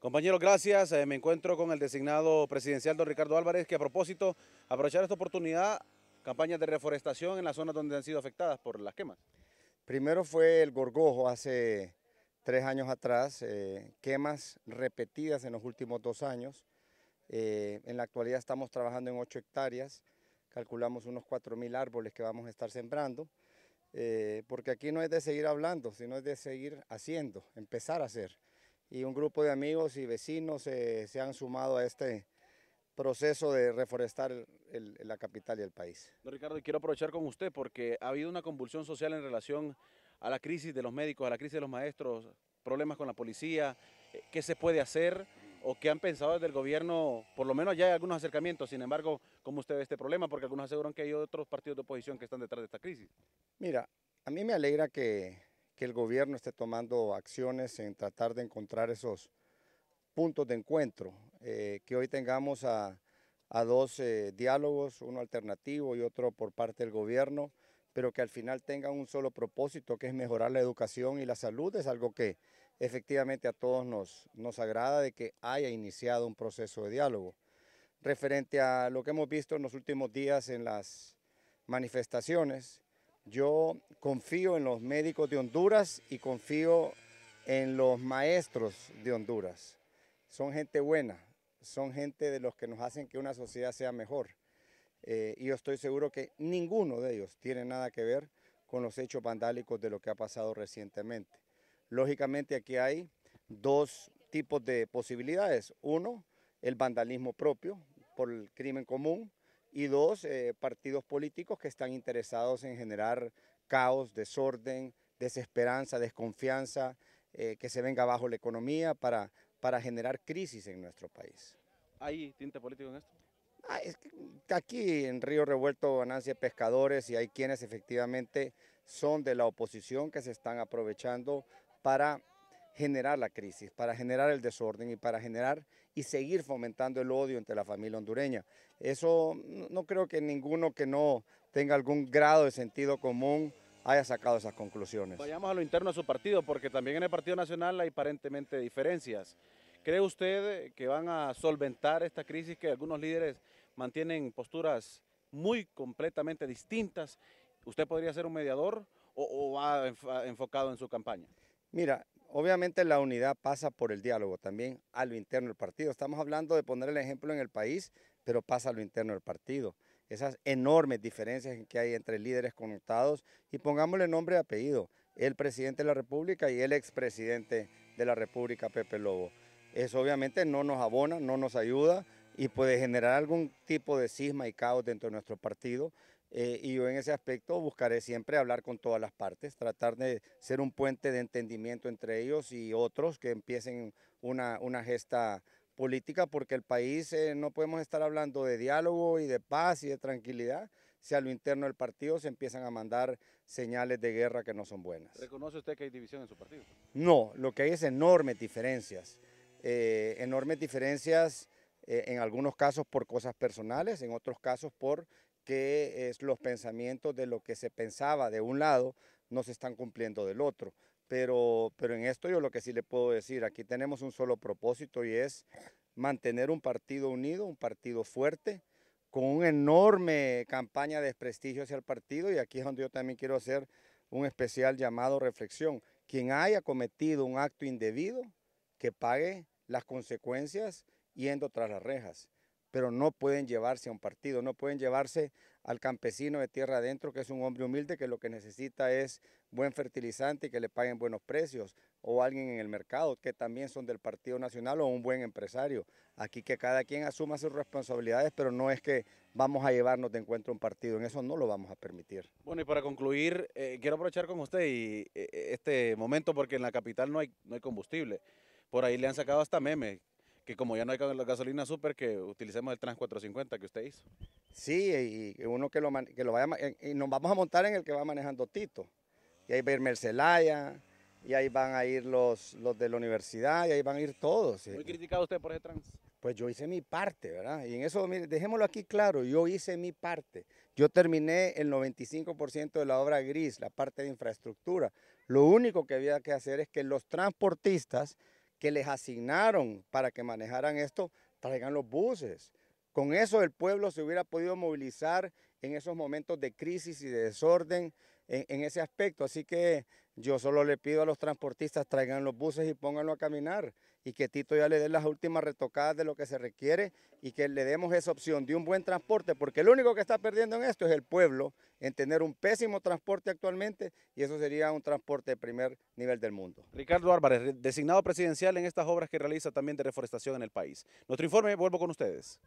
Compañeros, gracias. Eh, me encuentro con el designado presidencial don Ricardo Álvarez, que a propósito, aprovechar esta oportunidad, campañas de reforestación en las zonas donde han sido afectadas por las quemas. Primero fue el gorgojo hace tres años atrás, eh, quemas repetidas en los últimos dos años. Eh, en la actualidad estamos trabajando en ocho hectáreas, calculamos unos cuatro mil árboles que vamos a estar sembrando, porque aquí no es de seguir hablando, sino es de seguir haciendo, empezar a hacer y un grupo de amigos y vecinos se han sumado a este proceso de reforestar la capital y el país. Ricardo, quiero aprovechar con usted porque ha habido una convulsión social en relación a la crisis de los médicos, a la crisis de los maestros, problemas con la policía, eh, qué se puede hacer o qué han pensado desde el gobierno, por lo menos ya hay algunos acercamientos, sin embargo, ¿cómo usted ve este problema? Porque algunos aseguran que hay otros partidos de oposición que están detrás de esta crisis. Mira, a mí me alegra que que el gobierno esté tomando acciones en tratar de encontrar esos puntos de encuentro, eh, que hoy tengamos a, dos eh, diálogos, uno alternativo y otro por parte del gobierno, pero que al final tengan un solo propósito, que es mejorar la educación y la salud, es algo que efectivamente a todos nos, nos agrada de que haya iniciado un proceso de diálogo. Referente a lo que hemos visto en los últimos días en las manifestaciones, yo confío en los médicos de Honduras y confío en los maestros de Honduras. Son gente buena, son gente de los que nos hacen que una sociedad sea mejor. Eh, y yo estoy seguro que ninguno de ellos tiene nada que ver con los hechos vandálicos de lo que ha pasado recientemente. Lógicamente aquí hay dos tipos de posibilidades. Uno, el vandalismo propio por el crimen común y dos, eh, partidos políticos que están interesados en generar caos, desorden, desesperanza, desconfianza, eh, que se venga abajo la economía para, para generar crisis en nuestro país. ¿Hay tinte político en esto? Ah, mm, aquí en Río Revuelto ganancia pescadores y hay quienes efectivamente son de la oposición que se están aprovechando para generar la crisis, para generar el desorden y para generar y seguir fomentando el odio entre la familia hondureña. Eso no creo que ninguno que no tenga algún grado de sentido común haya sacado esas conclusiones. Vayamos a lo interno de su partido, porque también en el Partido Nacional hay aparentemente diferencias. ¿Cree usted que van a solventar esta crisis que algunos líderes mantienen posturas muy completamente distintas? ¿Usted podría ser un mediador o, o va enfocado en su campaña? Mira, Obviamente la unidad pasa por el diálogo también a lo interno del partido. Estamos hablando de poner el ejemplo en el país, pero pasa a lo interno del partido. Esas enormes diferencias que hay entre líderes conectados y pongámosle nombre y apellido, el presidente de la República y el expresidente de la República, Pepe Lobo. Eso obviamente no nos abona, no nos ayuda y puede generar algún tipo de cisma y caos dentro de nuestro partido eh, y yo en ese aspecto buscaré siempre hablar con todas las partes, tratar de ser un puente de entendimiento entre ellos y otros que empiecen una, una gesta política, porque el país eh, no podemos estar hablando de diálogo y de paz y de tranquilidad si a lo interno del partido se empiezan a mandar señales de guerra que no son buenas. ¿Reconoce usted que hay división en su partido? No, lo que hay es enormes diferencias, eh, enormes diferencias en algunos casos por cosas personales, en otros casos por que es los pensamientos de lo que se pensaba de un lado no se están cumpliendo del otro. Pero, pero en esto yo lo que sí le puedo decir, aquí tenemos un solo propósito y es mantener un partido unido, un partido fuerte, con una enorme campaña de desprestigio hacia el partido y aquí es donde yo también quiero hacer un especial llamado reflexión. Quien haya cometido un acto indebido, que pague las consecuencias yendo tras las rejas pero no pueden llevarse a un partido, no pueden llevarse al campesino de tierra adentro, que es un hombre humilde, que lo que necesita es buen fertilizante y que le paguen buenos precios, o alguien en el mercado, que también son del Partido Nacional, o un buen empresario. Aquí que cada quien asuma sus responsabilidades, pero no es que vamos a llevarnos de encuentro un partido, en eso no lo vamos a permitir. Bueno, y para concluir, eh, quiero aprovechar con usted y, e, e, este momento, porque en la capital no hay, no hay combustible. Por ahí le han sacado hasta memes que como ya no hay gasolina super, que utilicemos el Trans 450 que usted hizo. Sí, y uno que lo, que lo vaya, y nos vamos a montar en el que va manejando Tito. Y ahí va a ir Mercelaya, y ahí van a ir los, los de la universidad, y ahí van a ir todos. Muy criticado usted por ese trans. Pues yo hice mi parte, ¿verdad? Y en eso, mire, dejémoslo aquí claro, yo hice mi parte. Yo terminé el 95% de la obra gris, la parte de infraestructura. Lo único que había que hacer es que los transportistas que les asignaron para que manejaran esto, traigan los buses. Con eso el pueblo se hubiera podido movilizar en esos momentos de crisis y de desorden en, ese aspecto. Así que yo solo le pido a los transportistas traigan los buses y pónganlo a caminar y que Tito ya le dé las últimas retocadas de lo que se requiere y que le demos esa opción de un buen transporte, porque el único que está perdiendo en esto es el pueblo en tener un pésimo transporte actualmente y eso sería un transporte de primer nivel del mundo. Ricardo Álvarez, designado presidencial en estas obras que realiza también de reforestación en el país. Nuestro informe, vuelvo con ustedes.